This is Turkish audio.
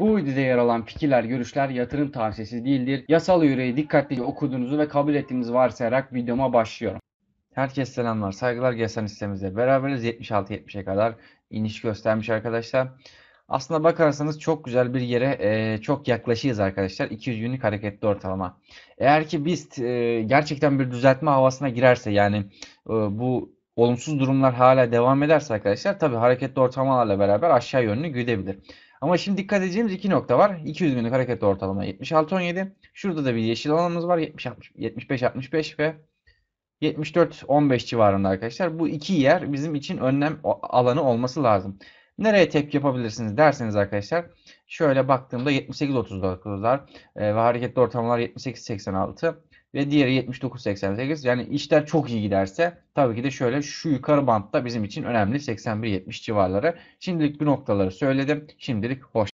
Bu videoda yer alan fikirler, görüşler yatırım tavsiyesi değildir. Yasal yüreği dikkatlice okuduğunuzu ve kabul ettiğinizi varsayarak videoma başlıyorum. Herkes selamlar. Saygılar gelsen listemizde beraberiz. 76-70'e kadar iniş göstermiş arkadaşlar. Aslında bakarsanız çok güzel bir yere e, çok yaklaşıyoruz arkadaşlar. 200 günlük hareketli ortalama. Eğer ki BIST e, gerçekten bir düzeltme havasına girerse yani e, bu olumsuz durumlar hala devam ederse arkadaşlar tabi hareketli ortalamalarla beraber aşağı yönlü gidebilir. Ama şimdi dikkat edeceğimiz iki nokta var. 200 günlük hareketli ortalama 76.17. Şurada da bir yeşil alanımız var. 75 65 ve 74-15 civarında arkadaşlar. Bu iki yer bizim için önlem alanı olması lazım. Nereye tepki yapabilirsiniz derseniz arkadaşlar. Şöyle baktığımda 78-39'lar e, ve hareketli ortamlar 78-86 ve diğeri 79-88. Yani işler çok iyi giderse tabii ki de şöyle şu yukarı bantta bizim için önemli 81-70 civarları. Şimdilik bu noktaları söyledim. Şimdilik hoş.